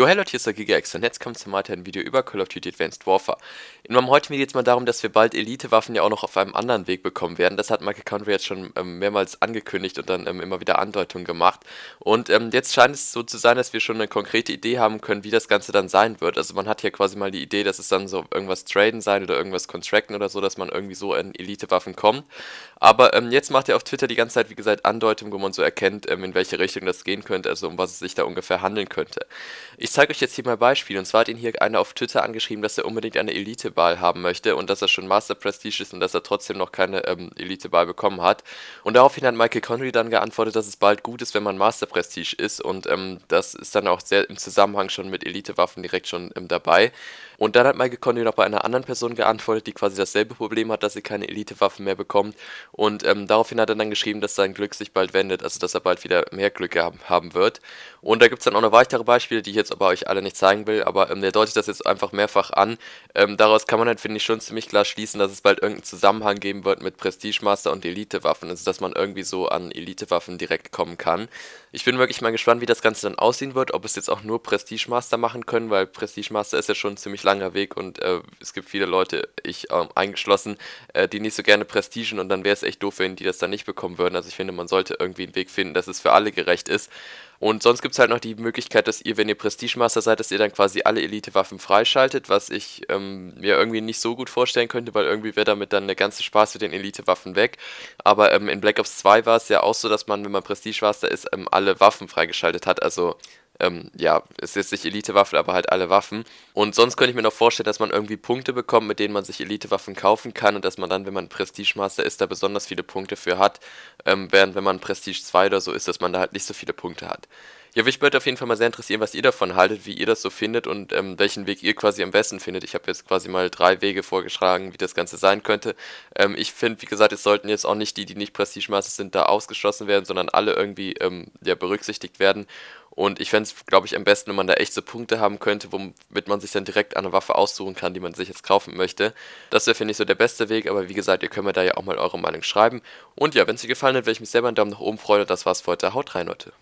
Jo, hallo, hier ist der GigaX und jetzt kommt zum weiteren Video über Call of Duty Advanced Warfare. In meinem heutigen Video geht es mal darum, dass wir bald Elite-Waffen ja auch noch auf einem anderen Weg bekommen werden. Das hat Michael Conway jetzt schon ähm, mehrmals angekündigt und dann ähm, immer wieder Andeutungen gemacht. Und ähm, jetzt scheint es so zu sein, dass wir schon eine konkrete Idee haben können, wie das Ganze dann sein wird. Also man hat ja quasi mal die Idee, dass es dann so irgendwas traden sein oder irgendwas contracten oder so, dass man irgendwie so in Elite-Waffen kommt. Aber ähm, jetzt macht er auf Twitter die ganze Zeit, wie gesagt, Andeutungen, wo man so erkennt, ähm, in welche Richtung das gehen könnte, also um was es sich da ungefähr handeln könnte. Ich ich zeige euch jetzt hier mal Beispiele. Und zwar hat ihn hier einer auf Twitter angeschrieben, dass er unbedingt eine Elite-Ball haben möchte und dass er schon Master Prestige ist und dass er trotzdem noch keine ähm, Elite-Ball bekommen hat. Und daraufhin hat Michael Connery dann geantwortet, dass es bald gut ist, wenn man Master Prestige ist. Und ähm, das ist dann auch sehr im Zusammenhang schon mit Elite-Waffen direkt schon ähm, dabei. Und dann hat Michael Conley noch bei einer anderen Person geantwortet, die quasi dasselbe Problem hat, dass sie keine Elite-Waffen mehr bekommt. Und ähm, daraufhin hat er dann geschrieben, dass sein Glück sich bald wendet, also dass er bald wieder mehr Glück haben, haben wird. Und da gibt es dann auch noch weitere Beispiele, die ich jetzt aber euch alle nicht zeigen will, aber ähm, der deutet das jetzt einfach mehrfach an. Ähm, daraus kann man halt, finde ich, schon ziemlich klar schließen, dass es bald irgendeinen Zusammenhang geben wird mit Prestige Master und Elite-Waffen, also dass man irgendwie so an Elite-Waffen direkt kommen kann. Ich bin wirklich mal gespannt, wie das Ganze dann aussehen wird, ob es jetzt auch nur Prestige Master machen können, weil Prestige Master ist ja schon ziemlich lang langer Weg und äh, es gibt viele Leute, ich ähm, eingeschlossen, äh, die nicht so gerne prestigen und dann wäre es echt doof, wenn die das dann nicht bekommen würden. Also ich finde, man sollte irgendwie einen Weg finden, dass es für alle gerecht ist. Und sonst gibt es halt noch die Möglichkeit, dass ihr, wenn ihr Prestigemaster seid, dass ihr dann quasi alle Elite-Waffen freischaltet, was ich ähm, mir irgendwie nicht so gut vorstellen könnte, weil irgendwie wäre damit dann der ganze Spaß mit den Elite-Waffen weg. Aber ähm, in Black Ops 2 war es ja auch so, dass man, wenn man Prestigemaster ist, ähm, alle Waffen freigeschaltet hat. Also ähm, ja, ist jetzt nicht Elite-Waffen, aber halt alle Waffen. Und sonst könnte ich mir noch vorstellen, dass man irgendwie Punkte bekommt, mit denen man sich Elite-Waffen kaufen kann und dass man dann, wenn man Prestige-Master ist, da besonders viele Punkte für hat, ähm, während wenn man Prestige 2 oder so ist, dass man da halt nicht so viele Punkte hat. Ja, mich würde auf jeden Fall mal sehr interessieren, was ihr davon haltet, wie ihr das so findet und ähm, welchen Weg ihr quasi am besten findet. Ich habe jetzt quasi mal drei Wege vorgeschlagen, wie das Ganze sein könnte. Ähm, ich finde, wie gesagt, es sollten jetzt auch nicht die, die nicht Prestigemaße sind, da ausgeschlossen werden, sondern alle irgendwie ähm, ja, berücksichtigt werden. Und ich fände es, glaube ich, am besten, wenn man da echt so Punkte haben könnte, womit man sich dann direkt eine Waffe aussuchen kann, die man sich jetzt kaufen möchte. Das wäre, finde ich, so der beste Weg, aber wie gesagt, ihr könnt mir da ja auch mal eure Meinung schreiben. Und ja, wenn es dir gefallen hat, würde ich mich selber einen Daumen nach oben freuen und das war's für heute. Haut rein, Leute.